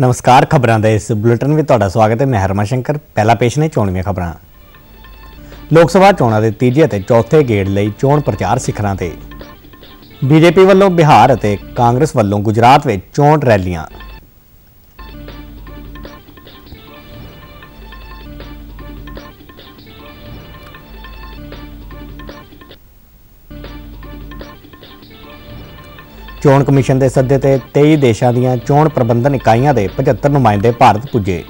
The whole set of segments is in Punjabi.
ਨਮਸਕਾਰ ਖਬਰਾਂ ਦਾ ਇਸ ਬੁਲੇਟਿਨ ਵਿੱਚ ਤੁਹਾਡਾ ਸਵਾਗਤ ਹੈ ਮੈਂ ਹਰਮਾ ਸ਼ੰਕਰ ਪਹਿਲਾ ਪੇਸ਼ ਨੇ ਚੋਣਵੀਆਂ ਖਬਰਾਂ ਲੋਕ ਸਭਾ ਚੋਣਾਂ ਦੇ ਤੀਜੇ ਅਤੇ ਚੌਥੇ ਗੇੜ ਲਈ ਚੋਣ ਪ੍ਰਚਾਰ ਸਿਖਰਾਂ ਤੇ ਬੀਜੇਪੀ ਵੱਲੋਂ ਬਿਹਾਰ ਅਤੇ ਕਾਂਗਰਸ ਵੱਲੋਂ ਗੁਜਰਾਤ ਵਿੱਚ ਚੋਣ ਰੈਲੀਆਂ ਚੋਣ ਕਮਿਸ਼ਨ ਦੇ ਸੱਦੇ ਤੇ 23 ਦੇਸ਼ਾਂ ਦੀਆਂ ਚੋਣ ਪ੍ਰਬੰਧਨ ਇਕਾਈਆਂ ਦੇ 75 ਨੁਮਾਇੰਦੇ ਭਾਰਤ ਪੁੱਜੇ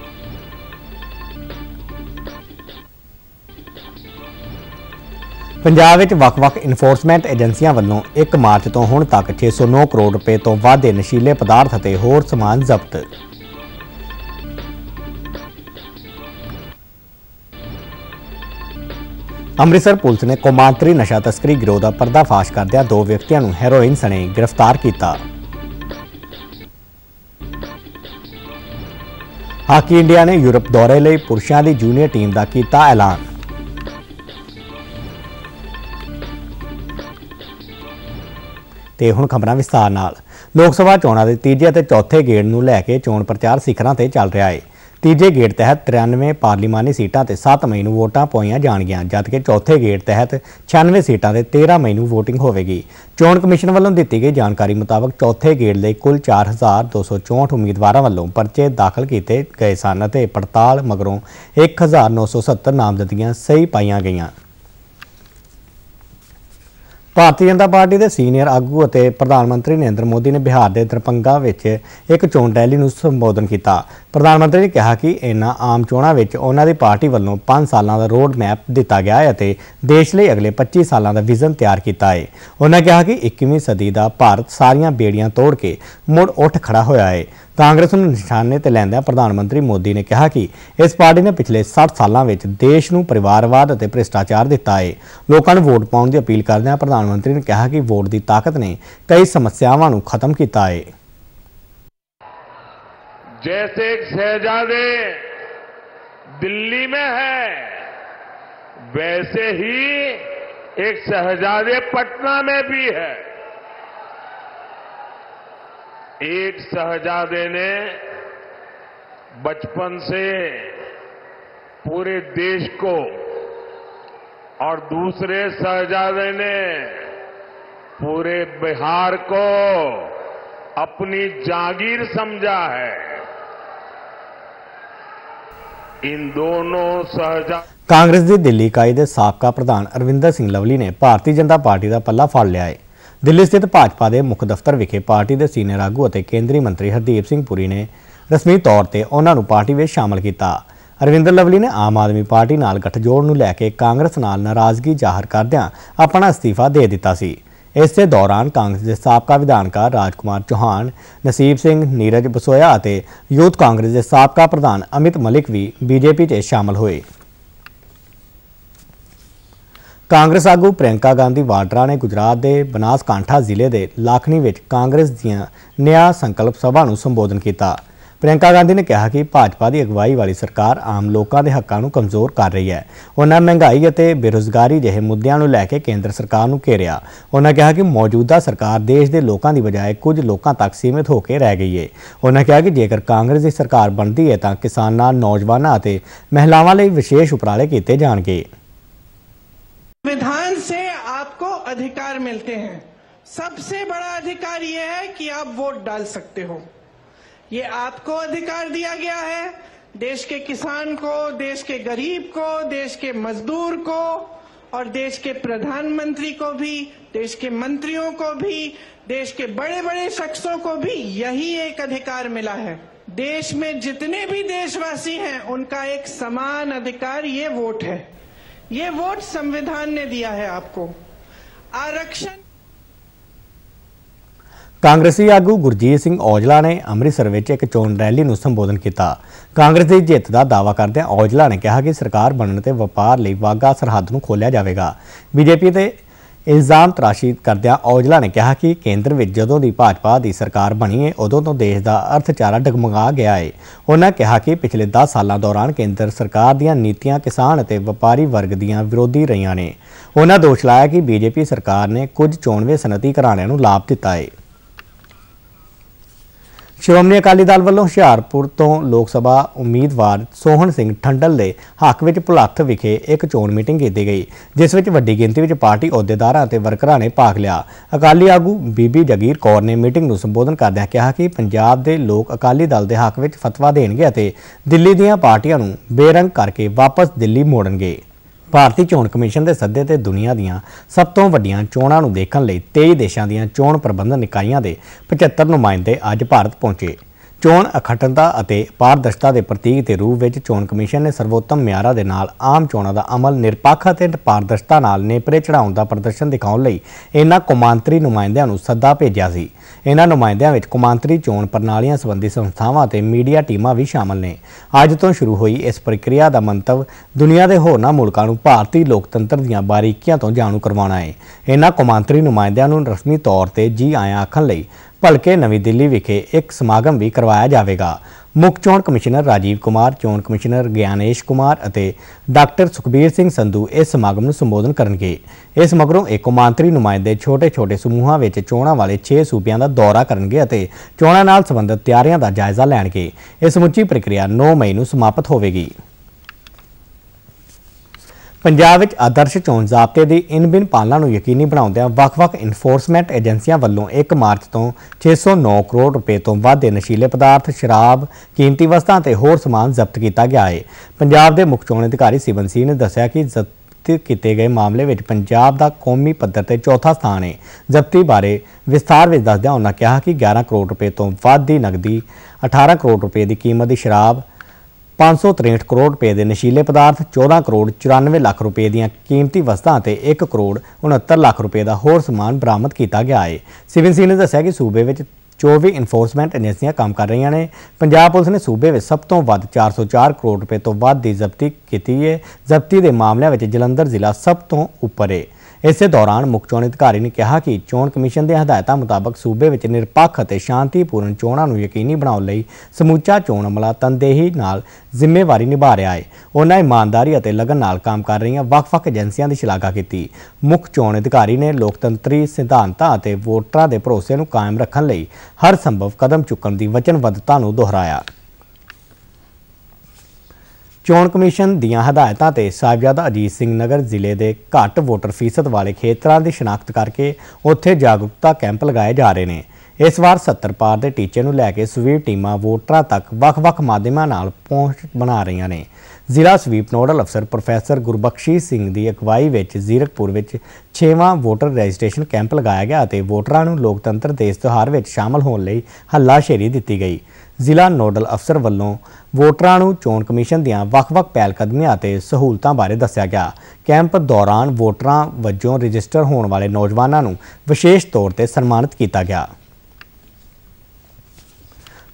ਪੰਜਾਬ ਵਿੱਚ ਵੱਖ-ਵੱਖ ਇਨਫੋਰਸਮੈਂਟ ਏਜੰਸੀਆਂ ਵੱਲੋਂ 1 ਮਾਰਚ ਤੋਂ ਹੁਣ ਤੱਕ 609 ਕਰੋੜ ਰੁਪਏ ਤੋਂ ਵੱਧ ਦੇ ਨਸ਼ੀਲੇ ਪਦਾਰਥ ਅਤੇ ਹੋਰ ਸਮਾਨ ਜ਼ਬਤ ਅੰਮ੍ਰਿਤਸਰ ਪੁਲਿਸ ਨੇ ਕੋਮਾਂਤਰੀ ਨਸ਼ਾ ਤਸਕਰੀ ਗਰੋਹ ਦਾ ਪਰਦਾਫਾਸ਼ ਕਰਦਿਆਂ ਦੋ ਵਿਅਕਤੀਆਂ ਨੂੰ ਹੈਰੋਇਨ ਸਣੇ ਗ੍ਰਿਫਤਾਰ ਕੀਤਾ। ਹਾਕੀ ਇੰਡੀਆ ਨੇ ਯੂਰਪ ਦੌਰੇ ਲਈ ਪੁਰਸ਼ਾਂ ਦੀ ਜੂਨੀਅਰ ਟੀਮ ਦਾ ਕੀਤਾ ਐਲਾਨ। ਤੇ ਹੁਣ ਖਬਰਾਂ ਵਿਸਤਾਰ ਨਾਲ ਲੋਕ ਸਭਾ ਚੋਣਾਂ ਦੇ ਤੀਜੇ ਅਤੇ ਚੌਥੇ ਗੇੜ ਨੂੰ ਲੈ ਕੇ ਚੋਣ ਪ੍ਰਚਾਰ ਸਿਖਰਾਂ ਤੇ ਚੱਲ ਰਿਹਾ ਹੈ ਤੀਜੇ ਗੇੜ ਤਹਿਤ 93 ਪਾਰਲੀਮਾਨੀ ਸੀਟਾਂ ਤੇ 7 ਮਈ ਨੂੰ ਵੋਟਾਂ ਪਾਈਆਂ ਜਾਣਗੀਆਂ ਜਦਕਿ ਚੌਥੇ ਗੇੜ ਤਹਿਤ 96 ਸੀਟਾਂ ਤੇ 13 ਮਈ ਨੂੰ VOTING ਹੋਵੇਗੀ ਚੋਣ ਕਮਿਸ਼ਨ ਵੱਲੋਂ ਦਿੱਤੀ ਗਈ ਜਾਣਕਾਰੀ ਮੁਤਾਬਕ ਚੌਥੇ ਗੇੜ ਲਈ ਕੁੱਲ 4264 ਉਮੀਦਵਾਰਾਂ ਵੱਲੋਂ ਪਰਚੇ ਦਾਖਲ ਕੀਤੇ ਗਏ ਸਨ ਅਤੇ ਪੜਤਾਲ ਮਗਰੋਂ 1970 ਨਾਮਜ਼ਦਗੀਆਂ ਸਹੀ ਪਾਈਆਂ ਗਈਆਂ ਭਾਰਤੀ ਜਨਤਾ ਪਾਰਟੀ ਦੇ ਸੀਨੀਅਰ ਆਗੂ ਅਤੇ ਪ੍ਰਧਾਨ ਮੰਤਰੀ ਨਰਿੰਦਰ ਮੋਦੀ ਨੇ ਬਿਹਾਰ ਦੇ ਦਰਪੰਗਾ ਵਿੱਚ ਇੱਕ ਚੋਣ ਰੈਲੀ ਨੂੰ ਸੰਬੋਧਨ ਕੀਤਾ ਪ੍ਰਧਾਨ ਮੰਤਰੀ ਨੇ ਕਿਹਾ ਕਿ ਇਹਨਾਂ ਆਮ ਚੋਣਾਂ ਵਿੱਚ ਉਹਨਾਂ ਦੀ ਪਾਰਟੀ ਵੱਲੋਂ 5 ਸਾਲਾਂ ਦਾ ਰੋਡ ਮੈਪ ਦਿੱਤਾ ਗਿਆ ਹੈ ਅਤੇ ਦੇਸ਼ ਲਈ ਅਗਲੇ 25 ਸਾਲਾਂ ਦਾ ਵਿਜ਼ਨ ਤਿਆਰ ਕੀਤਾ ਹੈ ਉਹਨਾਂ ਕਿਹਾ ਕਿ 21ਵੀਂ ਸਦੀ ਦਾ ਭਾਰਤ ਸਾਰੀਆਂ ਬੇੜੀਆਂ ਤੋੜ ਕੇ ਮੁੜ ਉੱਠ ਖੜਾ ਹੋਇਆ ਹੈ ਕਾਂਗਰਸ ਨੂੰ ਨਿਸ਼ਾਨੇ ਤੇ ਲੈਂਦਿਆਂ ਪ੍ਰਧਾਨ ਮੰਤਰੀ ਮੋਦੀ ਨੇ ਕਿਹਾ ਕਿ ਇਸ ਪਾਰਟੀ ਨੇ ਪਿਛਲੇ 60 ਸਾਲਾਂ ਵਿੱਚ ਦੇਸ਼ ਨੂੰ ਪਰਿਵਾਰਵਾਦ ਅਤੇ ਭ੍ਰਿਸ਼ਟਾਚਾਰ ਦਿੱਤਾ ਹੈ ਲੋਕਾਂ ਨੂੰ ਵੋਟ ਪਾਉਣ ਦੀ ਅਪੀਲ ਕਰਦਿਆਂ ਪ੍ਰਧਾਨ ਮੰਤਰੀ ਨੇ ਕਿਹਾ ਕਿ ਵੋਟ ਦੀ ਤਾਕਤ ਨੇ ਕਈ ਸਮੱਸਿਆਵਾਂ ਨੂੰ ਖਤਮ ਕੀਤਾ ਹੈ ਜੈਸੇ एक ਦਿੱਲੀ दिल्ली ਹੈ ਵੈਸੇ ਹੀ ਇੱਕ एक शहजादे ਪਟਨਾ ਮੇ ਵੀ ਹੈ एक शहजादे ने बचपन से पूरे देश को और दूसरे शहजादे ने पूरे बिहार को अपनी जागीर समझा है इन दोनों सहजा कांग्रेस की दिल्ली इकाई के साबका प्रधान अरविंद सिंह लवली ने भारतीय जनता पार्टी का पला फाड़ लिया है ਦਿੱਲੀ ਸਥਿਤ ਭਾਜਪਾ ਦੇ ਮੁੱਖ ਦਫ਼ਤਰ ਵਿਖੇ ਪਾਰਟੀ ਦੇ ਸੀਨੀਅਰ ਆਗੂ ਅਤੇ ਕੇਂਦਰੀ ਮੰਤਰੀ ਹਰਦੀਪ ਸਿੰਘ ਪੁਰੀ ਨੇ ਰਸਮੀ ਤੌਰ ਤੇ ਉਹਨਾਂ ਨੂੰ ਪਾਰਟੀ ਵਿੱਚ ਸ਼ਾਮਲ ਕੀਤਾ ਅਰਵਿੰਦਰ ਲਵਲੀ ਨੇ ਆਮ ਆਦਮੀ ਪਾਰਟੀ ਨਾਲ ਗਠਜੋੜ ਨੂੰ ਲੈ ਕੇ ਕਾਂਗਰਸ ਨਾਲ ਨਾਰਾਜ਼ਗੀ ਜ਼ਾਹਰ ਕਰਦਿਆਂ ਆਪਣਾ ਅਸਤੀਫਾ ਦੇ ਦਿੱਤਾ ਸੀ ਇਸੇ ਦੌਰਾਨ ਕਾਂਗਰਸ ਦੇ ਸਾਬਕਾ ਵਿਧਾਨਕਾਰ ਰਾਜਕੁਮਾਰ ਚੌਹਾਨ, ਨਸੀਬ ਸਿੰਘ, ਨੀਰਜ ਬਸੋਇਆ ਅਤੇ ਯੂਥ ਕਾਂਗਰਸ ਦੇ ਸਾਬਕਾ ਪ੍ਰਧਾਨ ਅਮਿਤ ਮਲਿਕ ਵੀ ਬੀਜੇਪੀ 'ਚ ਸ਼ਾਮਲ ਹੋਏ। ਕਾਂਗਰਸ ਆਗੂ ਪ੍ਰਿਯੰਕਾ ਗਾਂਧੀ ਵਾਡਰਾ ਨੇ ਗੁਜਰਾਤ ਦੇ ਬਨਾਸਕਾਂਠਾ ਜ਼ਿਲ੍ਹੇ ਦੇ ਲਾਖਣੀ ਵਿੱਚ ਕਾਂਗਰਸ ਦੀਆਂ ਨਿਆ ਸੰਕਲਪ ਸਭਾ ਨੂੰ ਸੰਬੋਧਨ ਕੀਤਾ ਪ੍ਰਿਯੰਕਾ ਗਾਂਧੀ ਨੇ ਕਿਹਾ ਕਿ ਭਾਜਪਾ ਦੀ ਅਗਵਾਈ ਵਾਲੀ ਸਰਕਾਰ ਆਮ ਲੋਕਾਂ ਦੇ ਹੱਕਾਂ ਨੂੰ ਕਮਜ਼ੋਰ ਕਰ ਰਹੀ ਹੈ ਉਹਨਾਂ ਮਹਿੰਗਾਈ ਅਤੇ ਬੇਰੋਜ਼ਗਾਰੀ ਜਿਹੇ ਮੁੱਦਿਆਂ ਨੂੰ ਲੈ ਕੇ ਕੇਂਦਰ ਸਰਕਾਰ ਨੂੰ ਘੇਰਿਆ ਉਹਨਾਂ ਕਿਹਾ ਕਿ ਮੌਜੂਦਾ ਸਰਕਾਰ ਦੇਸ਼ ਦੇ ਲੋਕਾਂ ਦੀ ਬਜਾਏ ਕੁਝ ਲੋਕਾਂ ਤੱਕ ਸੀਮਿਤ ਹੋ ਕੇ ਰਹਿ ਗਈ ਹੈ ਉਹਨਾਂ ਕਿਹਾ ਕਿ ਜੇਕਰ ਕਾਂਗਰਸ ਦੀ ਸਰਕਾਰ ਬਣਦੀ ਹੈ ਤਾਂ ਕਿਸਾਨਾਂ ਨੌਜਵਾਨਾਂ ਅਤੇ ਮਹਿਲਾਵਾਂ ਲਈ ਵਿਸ਼ੇਸ਼ ਉਪਰਾਲੇ ਕੀਤੇ ਜਾਣਗੇ विधान से आपको अधिकार मिलते हैं सबसे बड़ा अधिकार यह है कि आप वोट डाल सकते हो ये आपको अधिकार दिया गया है देश के किसान को देश के गरीब को देश के मजदूर को और देश के प्रधानमंत्री को भी देश के मंत्रियों को भी देश के बड़े बड़े शख्सों को भी यही एक अधिकार मिला है देश में जितने भी देशवासी हैं उनका एक समान अधिकार ये वोट है ये वोट संविधान ने दिया है आपको आरक्षण ਕਾਂਗਰਸੀ ਆਗੂ ਗੁਰਜੀਤ ਸਿੰਘ ਔਜਲਾ ਨੇ ਅੰਮ੍ਰਿਤਸਰ ਵਿੱਚ ਇੱਕ ਚੋਣ ਰੈਲੀ ਨੂੰ ਸੰਬੋਧਨ ਕੀਤਾ ਕਾਂਗਰਸ ਦੀ ਜਿੱਤ ਦਾ ਦਾਅਵਾ ਕਰਦਿਆਂ ਔਜਲਾ ਨੇ ਕਿਹਾ ਕਿ ਸਰਕਾਰ ਬਣਨ ਤੇ ਵਪਾਰ ਲਈ ਵਾਗਾ ਸਰਹੱਦ ਨੂੰ ਖੋਲ੍ਹਿਆ ਜਾਵੇਗਾ ਬੀਜੇਪੀ ਦੇ ਇਲਜ਼ਾਮ ਤਰਾਸ਼ੀ ਕਰਦਿਆਂ ਔਜਲਾ ਨੇ ਕਿਹਾ ਕਿ ਕੇਂਦਰ ਵਿੱਚ ਜਦੋਂ ਦੀ ਭਾਜਪਾ ਦੀ ਸਰਕਾਰ ਬਣੀ ਹੈ ਉਦੋਂ ਤੋਂ ਦੇਸ਼ ਦਾ ਅਰਥਚਾਰਾ ਡਗਮਗਾ ਗਿਆ ਹੈ ਉਹਨਾਂ ਕਿਹਾ ਕਿ ਪਿਛਲੇ 10 ਸਾਲਾਂ ਦੌਰਾਨ ਕੇਂਦਰ ਸਰਕਾਰ ਦੀਆਂ ਨੀਤੀਆਂ ਕਿਸਾਨ ਅਤੇ ਵਪਾਰੀ ਵਰਗ ਦੀਆਂ ਵਿਰੋਧੀ ਰਹੀਆਂ ਨੇ ਉਹਨਾਂ ਦੋਸ਼ ਲਾਇਆ ਕਿ ਬੀਜੇਪੀ ਸਰਕਾਰ ਨੇ ਕੁਝ ਚੋਣਵੇਂ ਸਨਤੀ ਘਰਾਣਿਆਂ ਨੂੰ ਲਾਭ ਦਿੱਤਾ ਹੈ ਸ਼੍ਰੋਮਣੀ ਅਕਾਲੀ ਦਲ ਵੱਲੋਂ ਹੁਸ਼ਿਆਰਪੁਰ ਤੋਂ ਲੋਕ ਸਭਾ ਉਮੀਦਵਾਰ ਸੋਹਣ ਸਿੰਘ ਠੰਡਲ ਦੇ ਹੱਕ ਵਿੱਚ ਭੁਲੱਥ ਵਿਖੇ ਇੱਕ ਚੋਣ ਮੀਟਿੰਗ ਕੀਤੀ ਗਈ ਜਿਸ ਵਿੱਚ ਵੱਡੀ ਗਿਣਤੀ ਵਿੱਚ ਪਾਰਟੀ ਅਹੁਦੇਦਾਰਾਂ ਅਤੇ ਵਰਕਰਾਂ ਨੇ ਭਾਗ ਲਿਆ ਅਕਾਲੀ ਆਗੂ ਬੀਬੀ ਜਗੀਰ ਕੌਰ ਨੇ ਮੀਟਿੰਗ ਨੂੰ ਸੰਬੋਧਨ ਕਰਦਿਆਂ ਕਿਹਾ ਕਿ ਪੰਜਾਬ ਦੇ ਲੋਕ ਅਕਾਲੀ ਦਲ ਦੇ ਹੱਕ ਵਿੱਚ ਫਤਵਾ ਦੇਣਗੇ ਅਤੇ ਦਿੱਲੀ ਦੀਆਂ ਪਾਰਟੀਆਂ ਨੂੰ ਬੇਰੰਗ ਕਰਕੇ ਵਾਪਸ ਦਿੱਲੀ ਮੋੜਨਗੇ ਭਾਰਤੀ ਚੋਣ ਕਮਿਸ਼ਨ ਦੇ ਸੱਦੇ ਤੇ ਦੁਨੀਆ ਦੀਆਂ ਸਭ ਤੋਂ ਵੱਡੀਆਂ ਚੋਣਾਂ ਨੂੰ ਦੇਖਣ ਲਈ 23 ਦੇਸ਼ਾਂ ਦੀਆਂ ਚੋਣ ਪ੍ਰਬੰਧਨ ਇਕਾਈਆਂ ਦੇ 75 ਨੁਮਾਇੰਦੇ ਅੱਜ ਭਾਰਤ ਪਹੁੰਚੇ ਚੋਣ ਅਖੰਡਤਾ ਅਤੇ ਪਾਰਦਰਸ਼ਤਾ ਦੇ ਪ੍ਰਤੀਕ ਦੇ ਰੂਪ ਵਿੱਚ ਚੋਣ ਕਮਿਸ਼ਨ ਨੇ ਸਰਵੋਤਮ ਮਿਆਰਾਂ ਦੇ ਨਾਲ ਆਮ ਚੋਣਾਂ ਦਾ ਅਮਲ ਨਿਰਪੱਖ ਅਤੇ ਪਾਰਦਰਸ਼ਤਾ ਨਾਲ ਨੇਪਰੇ ਚੜਾਉਣ ਦਾ ਪ੍ਰਦਰਸ਼ਨ ਦਿਖਾਉਣ ਲਈ ਇਹਨਾਂ ਕੁਮਾਂਤਰੀ ਨੁਮਾਇੰਦਿਆਂ ਨੂੰ ਸੱਦਾ ਭੇਜਿਆ ਸੀ ਇਹਨਾਂ ਨੁਮਾਇੰਦਿਆਂ ਵਿੱਚ ਕੁਮਾਂਤਰੀ ਚੋਣ ਪ੍ਰਣਾਲੀਆਂ ਸੰਬੰਧੀ ਸੰਸਥਾਵਾਂ ਅਤੇ ਮੀਡੀਆ ਟੀਮਾਂ ਵੀ ਸ਼ਾਮਲ ਨੇ ਅੱਜ ਤੋਂ ਸ਼ੁਰੂ ਹੋਈ ਇਸ ਪ੍ਰਕਿਰਿਆ ਦਾ ਮੰਤਵ ਦੁਨੀਆ ਦੇ ਹੋਰਨਾਂ ਮੁਲਕਾਂ ਨੂੰ ਭਾਰਤੀ ਲੋਕਤੰਤਰ ਦੀਆਂ ਬਾਰੀਕੀਆਂ ਤੋਂ ਜਾਣੂ ਕਰਵਾਉਣਾ ਹੈ ਇਹਨਾਂ ਕੁਮਾਂਤਰੀ ਨੁਮਾਇੰਦਿਆਂ ਨੂੰ ਰਸਮੀ ਤੌਰ ਤੇ ਜੀ ਆਇਆਂ ਆਖਣ ਲਈ ਭਲਕੇ ਨਵੀਂ ਦਿੱਲੀ ਵਿਖੇ ਇੱਕ ਸਮਾਗਮ ਵੀ ਕਰਵਾਇਆ ਜਾਵੇਗਾ ਮੁੱਖ ਚੋਣ ਕਮਿਸ਼ਨਰ ਰਾਜੀਵ ਕੁਮਾਰ ਚੋਣ ਕਮਿਸ਼ਨਰ ਗਿਆਨੇਸ਼ ਕੁਮਾਰ ਅਤੇ ਡਾਕਟਰ ਸੁਖਬੀਰ ਸਿੰਘ ਸੰਧੂ ਇਸ ਸਮਾਗਮ ਨੂੰ ਸੰਬੋਧਨ ਕਰਨਗੇ ਇਸ ਮਗਰੋਂ ਇੱਕ ਮੰਤਰੀ ਨੁਮਾਇੰਦੇ ਛੋਟੇ-ਛੋਟੇ ਸਮੂਹਾਂ ਵਿੱਚ ਚੋਣਾਂ ਵਾਲੇ 6 ਸੂਬਿਆਂ ਦਾ ਦੌਰਾ ਕਰਨਗੇ ਅਤੇ ਚੋਣਾਂ ਨਾਲ ਸੰਬੰਧਿਤ ਤਿਆਰੀਆਂ ਦਾ ਜਾਇਜ਼ਾ ਲੈਣਗੇ ਇਸ ਸਮੁੱਚੀ ਪ੍ਰਕਿਰਿਆ 9 ਮਈ ਨੂੰ ਸਮਾਪਤ ਹੋਵੇਗੀ ਪੰਜਾਬ ਵਿੱਚ ਆਦਰਸ਼ ਚੋਣ ਜ਼ਾਬਤੇ ਦੀ ਇਨ-ਬਿਨ ਪਾਲਣਾ ਨੂੰ ਯਕੀਨੀ ਬਣਾਉਂਦਿਆਂ ਵੱਖ-ਵੱਖ ਇਨਫੋਰਸਮੈਂਟ ਏਜੰਸੀਆਂ ਵੱਲੋਂ 1 ਮਾਰਚ ਤੋਂ 609 ਕਰੋੜ ਰੁਪਏ ਤੋਂ ਵੱਧ ਦੇ ਨਸ਼ੀਲੇ ਪਦਾਰਥ, ਸ਼ਰਾਬ, ਕੀਮਤੀ ਵਸਤਾਂ ਤੇ ਹੋਰ ਸਮਾਨ ਜ਼ਬਤ ਕੀਤਾ ਗਿਆ ਹੈ। ਪੰਜਾਬ ਦੇ ਮੁੱਖ ਚੋਣ ਅਧਿਕਾਰੀ ਸਿਵਨ ਸਿੰਘ ਨੇ ਦੱਸਿਆ ਕਿ ਜ਼ਬਤ ਕੀਤੇ ਗਏ ਮਾਮਲੇ ਵਿੱਚ ਪੰਜਾਬ ਦਾ ਕੌਮੀ ਪੱਧਰ ਤੇ ਚੌਥਾ ਸਥਾਨ ਹੈ। ਜ਼ਬਤੀ ਬਾਰੇ ਵਿਸਥਾਰ ਵਿੱਚ ਦੱਸਦਿਆਂ ਉਨ੍ਹਾਂ ਕਿਹਾ ਕਿ 11 ਕਰੋੜ ਰੁਪਏ ਤੋਂ ਵੱਧ ਦੀ ਨਕਦੀ, 18 ਕਰੋੜ ਰੁਪਏ ਦੀ ਕੀਮਤ ਦੀ ਸ਼ਰਾਬ 563 ਕਰੋੜ ਰੁਪਏ ਦੇ ਨਸ਼ੀਲੇ ਪਦਾਰਥ 14 ਕਰੋੜ 94 ਲੱਖ ਰੁਪਏ ਦੀਆਂ ਕੀਮਤੀ ਵਸਤਾਂ ਅਤੇ 1 ਕਰੋੜ 69 ਲੱਖ ਰੁਪਏ ਦਾ ਹੋਰ ਸਮਾਨ ਬਰਾਮਦ ਕੀਤਾ ਗਿਆ ਹੈ ਸਿਵਲ ਸੀ ਨੇ ਦੱਸਿਆ ਕਿ ਸੂਬੇ ਵਿੱਚ 24 ਇਨਫੋਰਸਮੈਂਟ ਏਜੰਸੀਆਂ ਕੰਮ ਕਰ ਰਹੀਆਂ ਨੇ ਪੰਜਾਬ ਪੁਲਿਸ ਨੇ ਸੂਬੇ ਵਿੱਚ ਸਭ ਤੋਂ ਵੱਧ 404 ਕਰੋੜ ਰੁਪਏ ਤੋਂ ਵੱਧ ਦੀ ਜ਼ਬਤੀ ਕੀਤੀ ਹੈ ਜ਼ਬਤੀ ਦੇ ਮਾਮਲਿਆਂ ਵਿੱਚ ਜਲੰਧਰ ਜ਼ਿਲ੍ਹਾ ਸਭ ਤੋਂ ਉੱਪਰ ਹੈ ਇਸੇ ਦੌਰਾਨ ਮੁੱਖ ਚੋਣ ਅਧਿਕਾਰੀ ਨੇ ਕਿਹਾ ਕਿ ਚੋਣ ਕਮਿਸ਼ਨ ਦੇ ਹਦਾਇਤਾਂ ਮੁਤਾਬਕ ਸੂਬੇ ਵਿੱਚ ਨਿਰਪੱਖ ਅਤੇ ਸ਼ਾਂਤੀਪੂਰਨ ਚੋਣਾਂ ਨੂੰ ਯਕੀਨੀ ਬਣਾਉਣ ਲਈ ਸਮੁੱਚਾ ਚੋਣ ਅਮਲਾ ਤਨਦੇਹੀ ਨਾਲ ਜ਼ਿੰਮੇਵਾਰੀ ਨਿਭਾ ਰਿਹਾ ਹੈ ਉਹਨਾਂ ਇਮਾਨਦਾਰੀ ਅਤੇ ਲਗਨ ਨਾਲ ਕੰਮ ਕਰ ਰਹੀਆਂ ਵੱਖ-ਵੱਖ ਏਜੰਸੀਆਂ ਦੀ ਸ਼ਲਾਘਾ ਕੀਤੀ ਮੁੱਖ ਚੋਣ ਅਧਿਕਾਰੀ ਨੇ ਲੋਕਤੰਤਰੀ ਸਿਧਾਂਤਾਂ ਅਤੇ ਵੋਟਰਾਂ ਦੇ ਭਰੋਸੇ ਨੂੰ ਕਾਇਮ ਰੱਖਣ ਲਈ ਹਰ ਸੰਭਵ ਕਦਮ ਚੁੱਕਣ ਦੀ ਵਚਨਬੱਧਤਾ ਨੂੰ ਦੁਹਰਾਇਆ ਚੋਣ ਕਮਿਸ਼ਨ ਦੀਆਂ ਹਦਾਇਤਾਂ ਤੇ ਸਾਹਿਬਜ਼ਾਦਾ ਅਜੀਤ ਸਿੰਘ ਨਗਰ ਜ਼ਿਲ੍ਹੇ ਦੇ ਘੱਟ ਵੋਟਰ ਫੀਸਦ ਵਾਲੇ ਖੇਤਰਾਂ ਦੀ ਸ਼ਨਾਖਤ ਕਰਕੇ ਉੱਥੇ ਜਾਗਰੂਕਤਾ ਕੈਂਪ ਲਗਾਏ ਜਾ ਰਹੇ ਨੇ ਇਸ ਵਾਰ 70 ਪਾਰ ਦੇ ਟੀਚੇ ਨੂੰ ਲੈ ਕੇ ਸਵੀਪ ਟੀਮਾਂ ਵੋਟਰਾਂ ਤੱਕ ਵੱਖ-ਵੱਖ ਮਾਧਿਅਮਾਂ ਨਾਲ ਪਹੁੰਚ ਬਣਾ ਰਹੀਆਂ ਨੇ ਜ਼ਿਲ੍ਹਾ ਸਵੀਪ ਨੋਡਲ ਅਫਸਰ ਪ੍ਰੋਫੈਸਰ ਗੁਰਬਖਸ਼ੀ ਸਿੰਘ ਦੀ ਅਗਵਾਈ ਵਿੱਚ ਜ਼ੀਰਕਪੁਰ ਵਿੱਚ 6ਵਾਂ ਵੋਟਰ ਰਜਿਸਟ੍ਰੇਸ਼ਨ ਕੈਂਪ ਲਗਾਇਆ ਗਿਆ ਅਤੇ ਵੋਟਰਾਂ ਨੂੰ ਲੋਕਤੰਤਰ ਦੇ ਇਸ ਤਿਹਾਰ ਵਿੱਚ ਸ਼ਾਮਲ ਹੋਣ ਲਈ ਹੱਲਾਸ਼ੇਰੀ ਦਿੱਤੀ ਗਈ ਜ਼ਿਲ੍ਹਾ ਨੋਡਲ ਅਫਸਰ ਵੱਲੋਂ ਵੋਟਰਾਂ ਨੂੰ ਚੋਣ ਕਮਿਸ਼ਨ ਦੀਆਂ ਵੱਖ-ਵੱਖ ਕਦਮੀਆਂ ਅਤੇ ਸਹੂਲਤਾਂ ਬਾਰੇ ਦੱਸਿਆ ਗਿਆ ਕੈਂਪ ਦੌਰਾਨ ਵੋਟਰਾਂ ਵੱਜੋਂ ਰਜਿਸਟਰ ਹੋਣ ਵਾਲੇ ਨੌਜਵਾਨਾਂ ਨੂੰ ਵਿਸ਼ੇਸ਼ ਤੌਰ ਤੇ ਸਨਮਾਨਿਤ ਕੀਤਾ ਗਿਆ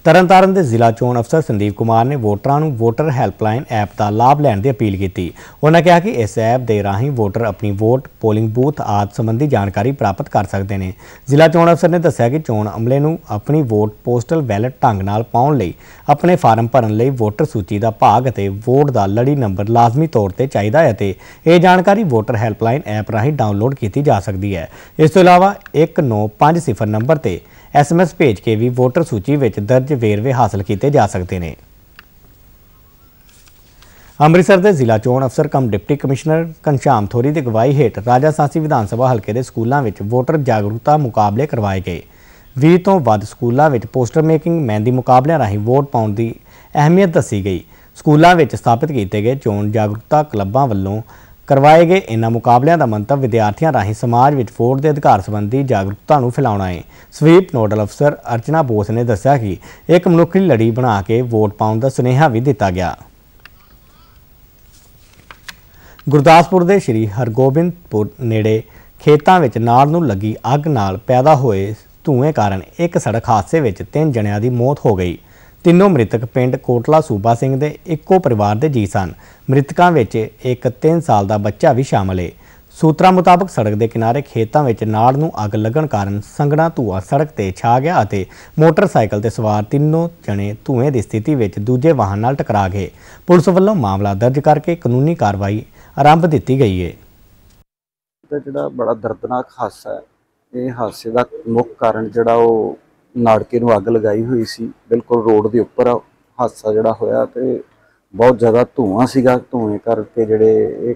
ਤਰਨਤਾਰਨ ਦੇ ਜ਼ਿਲ੍ਹਾ ਚੋਣ ਅਫਸਰ ਸੰਦੀਪ ਕੁਮਾਰ ਨੇ ਵੋਟਰਾਂ ਨੂੰ ਵੋਟਰ ਹੈਲਪਲਾਈਨ ਐਪ ਦਾ ਲਾਭ ਲੈਣ ਦੀ ਅਪੀਲ ਕੀਤੀ ਉਹਨਾਂ ਕਿਹਾ ਕਿ ਇਸ ਐਪ ਦੇ ਰਾਹੀਂ ਵੋਟਰ ਆਪਣੀ ਵੋਟ ਪੋਲਿੰਗ ਬੂਥ ਆਦ ਸੰਬੰਧੀ ਜਾਣਕਾਰੀ ਪ੍ਰਾਪਤ ਕਰ ਸਕਦੇ ਨੇ ਜ਼ਿਲ੍ਹਾ ਚੋਣ ਅਫਸਰ ਨੇ ਦੱਸਿਆ ਕਿ ਚੋਣ ਅਮਲੇ ਨੂੰ ਆਪਣੀ ਵੋਟ ਪੋਸਟਲ ਬੈਲਟ ਢੰਗ ਨਾਲ ਪਾਉਣ ਲਈ ਆਪਣੇ ਫਾਰਮ ਭਰਨ ਲਈ ਵੋਟਰ ਸੂਚੀ ਦਾ ਭਾਗ ਅਤੇ ਵੋਟ ਦਾ ਲੜੀ ਨੰਬਰ ਲਾਜ਼ਮੀ ਤੌਰ ਤੇ ਚਾਹੀਦਾ ਹੈ ਅਤੇ ਇਹ ਜਾਣਕਾਰੀ ਵੋਟਰ ਹੈਲਪਲਾਈਨ ਐਪ ਰਾਹੀਂ ਡਾਊਨਲੋਡ ਕੀਤੀ ਜਾ ਸਕਦੀ ਹੈ ਇਸ ਤੋਂ ਇਲਾਵਾ 1950 ਨੰਬਰ ਤੇ ਐਸਐਮਐਸ ਭੇਜ ਕੇ ਵੀ ਵੋਟਰ ਸੂਚੀ ਵਿੱਚ ਦਰਜ ਵੇਰਵੇ ਹਾਸਲ ਕੀਤੇ ਜਾ ਸਕਦੇ ਨੇ ਅੰਮ੍ਰਿਤਸਰ ਦੇ ਜ਼ਿਲ੍ਹਾ ਚੋਣ ਅਫਸਰ ਕਮ ਡਿਪਟੀ ਕਮਿਸ਼ਨਰ ਕੰਸ਼ਾਮ ਥੋਰੀ ਦੀ ਗਵਾਹੀ ਹੇਠ ਰਾਜਾ ਸਾਸੀ ਵਿਧਾਨ ਸਭਾ ਹਲਕੇ ਦੇ ਸਕੂਲਾਂ ਵਿੱਚ ਵੋਟਰ ਜਾਗਰੂਕਤਾ ਮੁਕਾਬਲੇ ਕਰਵਾਏ ਗਏ 20 ਤੋਂ ਵੱਧ ਸਕੂਲਾਂ ਵਿੱਚ ਪੋਸਟਰ ਮੇਕਿੰਗ ਮਹਿੰਦੀ ਮੁਕਾਬਲਿਆਂ ਰਾਹੀਂ ਵੋਟ ਪਾਉਣ ਦੀ ਅਹਿਮੀਅਤ ਦੱਸੀ ਗਈ ਸਕੂਲਾਂ ਵਿੱਚ ਸਥਾਪਿਤ ਕੀਤੇ ਗਏ ਚੋਣ ਜਾਗਰੂਕਤਾ ਕਲੱਬਾਂ ਵੱਲੋਂ ਕਰਵਾਏ ਗਏ ਇਹਨਾਂ ਮੁਕਾਬਲਿਆਂ ਦਾ ਮੰਤਵ ਵਿਦਿਆਰਥੀਆਂ ਰਾਹੀਂ ਸਮਾਜ ਵਿੱਚ ਵੋਟ ਦੇ ਅਧਿਕਾਰ ਸੰਬੰਧੀ ਜਾਗਰੂਕਤਾ ਨੂੰ ਫੈਲਾਉਣਾ ਹੈ ਸਵੀਪ ਨੋਡਲ ਅਫਸਰ ਅਰਚਨਾ ਬੋਸ ਨੇ ਦੱਸਿਆ ਕਿ ਇੱਕ ਮਨੁੱਖੀ ਲੜੀ ਬਣਾ ਕੇ ਵੋਟ ਪਾਉਣ ਦਾ ਸੁਨੇਹਾ ਵੀ ਦਿੱਤਾ ਗਿਆ ਗੁਰਦਾਸਪੁਰ ਦੇ ਸ੍ਰੀ ਹਰਗੋਬਿੰਦਪੁਰ ਨੇੜੇ ਖੇਤਾਂ ਵਿੱਚ ਨਾੜ ਨੂੰ ਲੱਗੀ ਅੱਗ ਨਾਲ ਪੈਦਾ ਹੋਏ ਧੂਏ ਕਾਰਨ ਇੱਕ ਸੜਕ ਹਾਦਸੇ ਵਿੱਚ ਤਿੰਨ ਜਣਿਆਂ ਦੀ ਮੌਤ ਹੋ ਗਈ ਤਿੰਨੋਂ ਮ੍ਰਿਤਕ ਪਿੰਡ ਕੋਟਲਾ ਸੂਬਾ ਸਿੰਘ ਦੇ ਇੱਕੋ ਪਰਿਵਾਰ ਦੇ ਜੀ ਸਨ ਮ੍ਰਿਤਕਾਂ ਵਿੱਚ ਇੱਕ 3 ਸਾਲ ਦਾ ਬੱਚਾ ਵੀ ਸ਼ਾਮਲ ਹੈ ਸੂਤਰਾਂ ਮੁਤਾਬਕ ਸੜਕ ਦੇ ਕਿਨਾਰੇ ਖੇਤਾਂ ਵਿੱਚ ਨਾੜ ਨੂੰ ਅੱਗ ਲੱਗਣ ਕਾਰਨ ਸੰਘਣਾ ਧੂਆ ਸੜਕ ਤੇ ਛਾ ਗਿਆ ਅਤੇ ਮੋਟਰਸਾਈਕਲ ਤੇ ਸਵਾਰ ਤਿੰਨੋਂ ਜਣੇ ਧੂਏ ਦੀ ਸਥਿਤੀ ਵਿੱਚ ਦੂਜੇ ਵਾਹਨ ਨਾਲ ਟਕਰਾ ਗਏ ਪੁਲਿਸ ਵੱਲੋਂ ਮਾਮਲਾ ਦਰਜ ਕਰਕੇ ਕਾਨੂੰਨੀ ਕਾਰਵਾਈ ਆਰੰਭ ਦਿੱਤੀ ਗਈ ਹੈ ਜਿਹੜਾ ਬੜਾ ਦਰਦਨਾਕ ਹਾਦਸਾ ਹੈ ਇਹ ਹਾਦਸੇ ਦਾ ਮੁੱਖ ਕਾਰਨ ਜਿਹੜਾ ਉਹ ਨਾੜਕੇ ਨੂੰ ਅੱਗ ਲਗਾਈ ਹੋਈ ਸੀ ਬਿਲਕੁਲ ਰੋਡ ਦੇ ਉੱਪਰ ਹਾਦਸਾ ਜਿਹੜਾ ਹੋਇਆ ਤੇ ਬਹੁਤ ਜ਼ਿਆਦਾ ਧੂਆਂ ਸੀਗਾ ਧੂਏ ਕਰਕੇ ਜਿਹੜੇ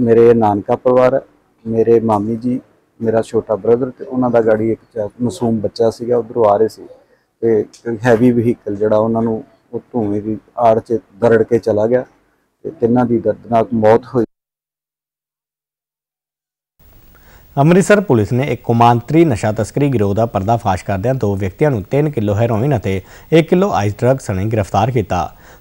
ਮੇਰੇ ਨਾਨਕਾ ਪਰਿਵਾਰ ਮੇਰੇ ਮਾਮੀ ਜੀ ਮੇਰਾ ਛੋਟਾ ਬ੍ਰਦਰ ਤੇ ਉਹਨਾਂ ਦਾ ਗਾੜੀ ਇੱਕ ਮਾਸੂਮ ਬੱਚਾ ਸੀਗਾ ਉਧਰੋਂ ਆ ਰਹੇ ਸੀ ਤੇ ਹੈਵੀ ਵਹੀਕਲ ਜਿਹੜਾ ਉਹਨਾਂ ਨੂੰ ਉਹ ਧੂਏ ਦੀ ਆੜ 'ਚ ਦਰੜ ਕੇ ਚਲਾ ਗਿਆ ਤੇ ਤਿੰਨਾਂ ਦੀ ਦਰਦਨਾਕ ਮੌਤ ਹੋਈ ਅੰਮ੍ਰਿਤਸਰ ਪੁਲਿਸ ਨੇ ਇੱਕ ਕੁਮਾਂਤਰੀ ਨਸ਼ਾ ਤਸਕਰੀ ਗਿਰੋਹ ਦਾ ਪਰਦਾਫਾਸ਼ ਕਰਦਿਆਂ ਦੋ ਵਿਅਕਤੀਆਂ ਨੂੰ 3 ਕਿਲੋ ਹੈਰੋਇਨ ਅਤੇ 1 ਕਿਲੋ ਆਈਸ ਡਰੱਗ ਸਣੇ ਗ੍ਰਿਫਤਾਰ ਕੀਤਾ।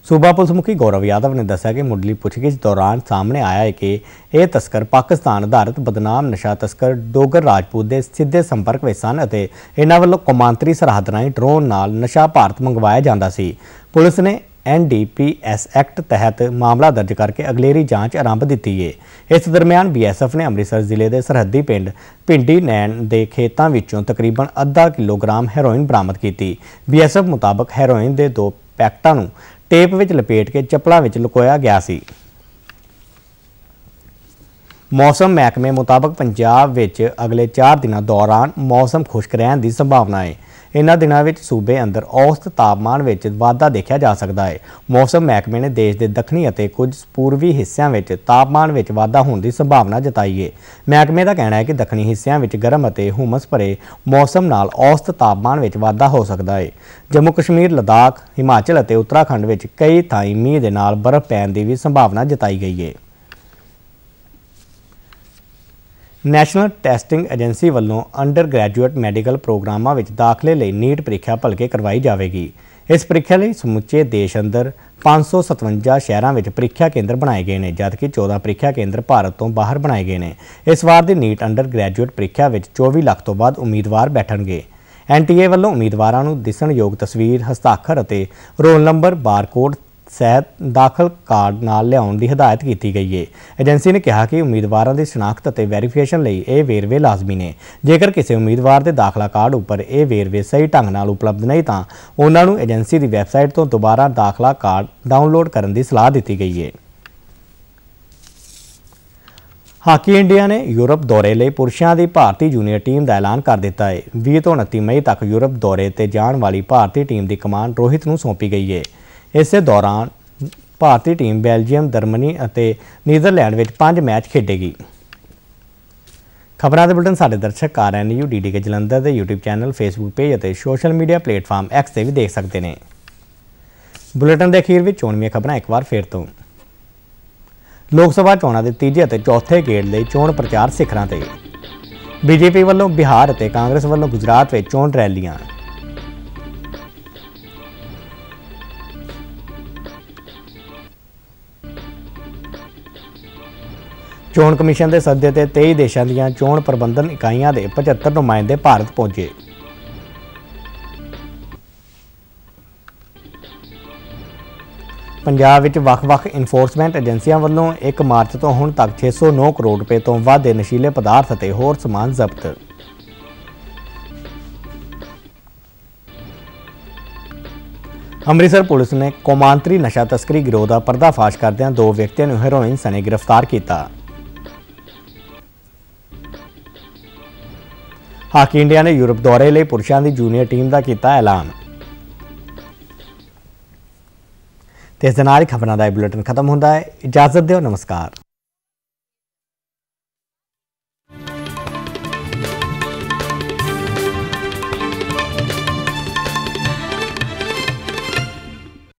ਸੂਬਾ ਪੁਲਿਸ ਮੁਖੀ ਗੌਰਵ ਯਾਦਵ ਨੇ ਦੱਸਿਆ ਕਿ ਮੁੱਢਲੀ ਪੁੱਛਗਿੱਛ ਦੌਰਾਨ ਸਾਹਮਣੇ ਆਇਆ ਹੈ ਕਿ ਇਹ ਤਸਕਰ ਪਾਕਿਸਤਾਨ ਆਧਾਰਿਤ ਬਦਨਾਮ ਨਸ਼ਾ ਤਸਕਰ ਡੋਗਰ ਰਾਜਪੂਤ ਦੇ ਸਿੱਧੇ ਸੰਪਰਕ ਵਿੱਚ ਸਨ ਅਤੇ ਇਹਨਾਂ ਵੱਲੋਂ ਕੁਮਾਂਤਰੀ ਸਰਹੱਦ ਰਾਹੀਂ ਡਰੋਨ ਨਾਲ ਨਸ਼ਾ ਭਾਰਤ ਮੰਗਵਾਇਆ ਜਾਂਦਾ ਸੀ। ਪੁਲਿਸ ਨੇ ਐਨਡੀਪੀਐਸ ਐਕਟ ਤਹਿਤ ਮਾਮਲਾ ਦਰਜ ਕਰਕੇ ਅਗਲੇਰੀ ਜਾਂਚ ਆਰੰਭ ਦਿੱਤੀ ਹੈ ਇਸ ਦਰਮਿਆਨ ਬੀਐਸਐਫ ਨੇ ਅੰਮ੍ਰਿਤਸਰ ਜ਼ਿਲ੍ਹੇ ਦੇ ਸਰਹੱਦੀ ਪਿੰਡ ਪਿੰਡੀ ਨੈਣ ਦੇ ਖੇਤਾਂ ਵਿੱਚੋਂ ਤਕਰੀਬਨ ਅੱਧਾ ਕਿਲੋਗ੍ਰਾਮ ਹੈਰੋਇਨ ਬਰਾਮਦ ਕੀਤੀ ਬੀਐਸਐਫ ਮੁਤਾਬਕ ਹੈਰੋਇਨ ਦੇ ਦੋ ਪੈਕਟਾਂ ਨੂੰ ਟੇਪ ਵਿੱਚ ਲਪੇਟ ਕੇ ਚੱਪਲਾਂ ਵਿੱਚ ਲੁਕੋਇਆ ਗਿਆ ਸੀ ਮੌਸਮ ਮਹਿਕਮੇ ਮੁਤਾਬਕ ਪੰਜਾਬ ਵਿੱਚ ਅਗਲੇ 4 ਦਿਨਾਂ ਦੌਰਾਨ ਮੌਸਮ ਖੁਸ਼ਕ ਰਹਿਣ ਦੀ ਸੰਭਾਵਨਾ ਹੈ ਇਹਨਾਂ ਦਿਨਾਂ ਵਿੱਚ ਸੂਬੇ ਅੰਦਰ ਔਸਤ ਤਾਪਮਾਨ ਵਿੱਚ ਵਾਧਾ ਦੇਖਿਆ ਜਾ ਸਕਦਾ ਹੈ ਮੌਸਮ ਮਹਿਕਮੇ ਨੇ ਦੇਸ਼ ਦੇ ਦੱਖਣੀ ਅਤੇ ਕੁਝ ਪੂਰਬੀ ਹਿੱਸਿਆਂ ਵਿੱਚ ਤਾਪਮਾਨ ਵਿੱਚ ਵਾਧਾ ਹੋਣ ਦੀ ਸੰਭਾਵਨਾ ਜਤਾਈ ਹੈ ਮਹਿਕਮੇ ਦਾ ਕਹਿਣਾ ਹੈ ਕਿ ਦੱਖਣੀ ਹਿੱਸਿਆਂ ਵਿੱਚ ਗਰਮ ਅਤੇ ਹੁਮਸ ਭਰੇ ਮੌਸਮ ਨਾਲ ਔਸਤ ਤਾਪਮਾਨ ਵਿੱਚ ਵਾਧਾ ਹੋ ਸਕਦਾ ਹੈ ਜੰਮੂ ਕਸ਼ਮੀਰ ਲਦਾਖ ਹਿਮਾਚਲ ਅਤੇ ਉੱਤਰਾਖੰਡ ਵਿੱਚ ਕਈ ਥਾਈਂ ਮੀਂਹ ਦੇ ਨਾਲ ਬਰਫ਼ ਪੈਣ ਦੀ ਵੀ ਸੰਭਾਵਨਾ ਜਤਾਈ ਗਈ ਹੈ ਨੈਸ਼ਨਲ ਟੈਸਟਿੰਗ ਏਜੰਸੀ ਵੱਲੋਂ ਅੰਡਰ ਗ੍ਰੈਜੂਏਟ ਮੈਡੀਕਲ ਪ੍ਰੋਗਰਾਮਾਂ ਵਿੱਚ ਦਾਖਲੇ ਲਈ ਨੀਟ ਪ੍ਰੀਖਿਆ ਭਲਕੇ ਕਰਵਾਈ ਜਾਵੇਗੀ ਇਸ ਪ੍ਰੀਖਿਆ ਲਈ ਸਮੁੱਚੇ ਦੇਸ਼ ਅੰਦਰ 557 ਸ਼ਹਿਰਾਂ ਵਿੱਚ ਪ੍ਰੀਖਿਆ ਕੇਂਦਰ ਬਣਾਏ ਗਏ ਨੇ ਜਦਕਿ 14 ਪ੍ਰੀਖਿਆ ਕੇਂਦਰ ਭਾਰਤ ਤੋਂ ਬਾਹਰ ਬਣਾਏ ਗਏ ਨੇ ਇਸ ਵਾਰ ਦੀ ਨੀਟ ਅੰਡਰ ਗ੍ਰੈਜੂਏਟ ਪ੍ਰੀਖਿਆ ਵਿੱਚ 24 ਲੱਖ ਤੋਂ ਵੱਧ ਉਮੀਦਵਾਰ ਬੈਠਣਗੇ ਐਨਟੀਏ ਵੱਲੋਂ ਉਮੀਦਵਾਰਾਂ ਨੂੰ ਦਿਸਣਯੋਗ ਤਸਵੀਰ ਹਸਤਾਖਰ ਅਤੇ ਰੋਲ ਨੰਬਰ ਬਾਰਕੋਡ ਸਹਿਤ ਦਾਖਲ ਕਾਰਡ ਨਾਲ ਲਿਆਉਣ ਦੀ ਹਦਾਇਤ ਕੀਤੀ ਗਈ ਹੈ ਏਜੰਸੀ ਨੇ ਕਿਹਾ ਕਿ ਉਮੀਦਵਾਰਾਂ ਦੀ ਸ਼ਨਾਖਤ ਅਤੇ ਵੈਰੀਫਿਕੇਸ਼ਨ ਲਈ ਇਹ ਵੇਰਵੇ ਲਾਜ਼ਮੀ ਨੇ ਜੇਕਰ ਕਿਸੇ ਉਮੀਦਵਾਰ ਦੇ ਦਾਖਲਾ ਕਾਰਡ ਉੱਪਰ ਇਹ ਵੇਰਵੇ ਸਹੀ ਢੰਗ ਨਾਲ ਉਪਲਬਧ ਨਹੀਂ ਤਾਂ ਉਹਨਾਂ ਨੂੰ ਏਜੰਸੀ ਦੀ ਵੈਬਸਾਈਟ ਤੋਂ ਦੁਬਾਰਾ ਦਾਖਲਾ ਕਾਰਡ ਡਾਊਨਲੋਡ ਕਰਨ ਦੀ ਸਲਾਹ ਦਿੱਤੀ ਗਈ ਹੈ ਹਾਕੀ ਇੰਡੀਆ ਨੇ ਯੂਰਪ ਦੌਰੇ ਲਈ ਪੁਰਸ਼ਾਂ ਦੀ ਭਾਰਤੀ ਜੂਨੀਅਰ ਟੀਮ ਦਾ ਐਲਾਨ ਕਰ ਦਿੱਤਾ ਹੈ 20 ਤੋਂ 29 ਮਈ ਤੱਕ ਯੂਰਪ ਦੌਰੇ ਤੇ ਜਾਣ ਵਾਲੀ ਭਾਰਤੀ ਟੀਮ ਦੀ ਕਮਾਂਡ ਰੋਹਿਤ ਨੂੰ ਸੌਂਪੀ ਗਈ ਹੈ ਇਸੇ ਦੌਰਾਨ ਭਾਰਤੀ ਟੀਮ ਬੈਲਜੀਅਮ ਜਰਮਨੀ ਅਤੇ ਨੀਦਰਲੈਂਡ ਵਿੱਚ 5 ਮੈਚ ਖੇਡੇਗੀ ਖਬਰਾਂ ਦੇ ਬੁਲਟਨ ਸਾਡੇ ਦਰਸ਼ਕ ਡੀਡੀ ਕੇ ਜਲੰਧਰ ਦੇ YouTube ਚੈਨਲ Facebook ਪੇਜ ਅਤੇ ਸੋਸ਼ਲ ਮੀਡੀਆ ਪਲੇਟਫਾਰਮ X ਤੇ ਵੀ ਦੇਖ ਸਕਦੇ ਨੇ ਬੁਲੇਟਨ ਦੇ ਅਖੀਰ ਵਿੱਚ ਚੋਣਵੀਆਂ ਖਬਰਾਂ ਇੱਕ ਵਾਰ ਫੇਰ ਤੋਂ ਲੋਕ ਸਭਾ ਚੋਣਾਂ ਦੇ ਤੀਜੇ ਅਤੇ ਚੌਥੇ ਗੇੜ ਲਈ ਚੋਣ ਪ੍ਰਚਾਰ ਸਿਖਰਾਂ ਤੇ ਬੀਜੇਪੀ ਵੱਲੋਂ ਬਿਹਾਰ ਅਤੇ ਕਾਂਗਰਸ ਵੱਲੋਂ ਗੁਜਰਾਤ ਵਿੱਚ ਚੋਣ ਰੈਲੀਆਂ ਚੋਣ ਕਮਿਸ਼ਨ ਦੇ ਸੱਦੇ ਤੇ 23 ਦੇਸ਼ਾਂ ਦੀਆਂ ਚੋਣ ਪ੍ਰਬੰਧਨ ਇਕਾਈਆਂ ਦੇ 75 ਨੁਮਾਇੰਦੇ ਭਾਰਤ ਪਹੁੰਚੇ ਪੰਜਾਬ ਵਿੱਚ ਵੱਖ-ਵੱਖ ਇਨਫੋਰਸਮੈਂਟ ਏਜੰਸੀਆਂ ਵੱਲੋਂ 1 ਮਾਰਚ ਤੋਂ ਹੁਣ ਤੱਕ 609 ਕਰੋੜ ਰੁਪਏ ਤੋਂ ਵੱਧ ਦੇ ਨਸ਼ੀਲੇ ਪਦਾਰਥ ਅਤੇ ਹੋਰ ਸਮਾਨ ਜ਼ਬਤ ਅੰਮ੍ਰਿਤਸਰ ਪੁਲਿਸ ਨੇ ਕੋਮਾਂਤਰੀ ਨਸ਼ਾ ਤਸਕਰੀ ਗਿਰੋਹ ਦਾ ਪਰਦਾਫਾਸ਼ ਕਰਦਿਆਂ ਦੋ ਵਿਅਕਤੀਆਂ ਨੂੰ ਹੈਰੋਇਨ ਸਣੇ ਗ੍ਰਿਫਤਾਰ ਕੀਤਾ। ਹਾਕੀ ਇੰਡੀਆ ਨੇ ਯੂਰਪ ਦੌਰੇ ਲਈ ਪੁਰਸ਼ਾਂ ਦੀ ਜੂਨੀਅਰ ਟੀਮ ਦਾ ਕੀਤਾ ਐਲਾਨ ਤੇ ਇਸ ਨਾਲ ਹੀ ਖਬਰਾਂ ਦਾ ਇਹ ਬੁਲੇਟਿਨ ਖਤਮ ਹੁੰਦਾ ਹੈ ਇਜਾਜ਼ਤ ਦਿਓ ਨਮਸਕਾਰ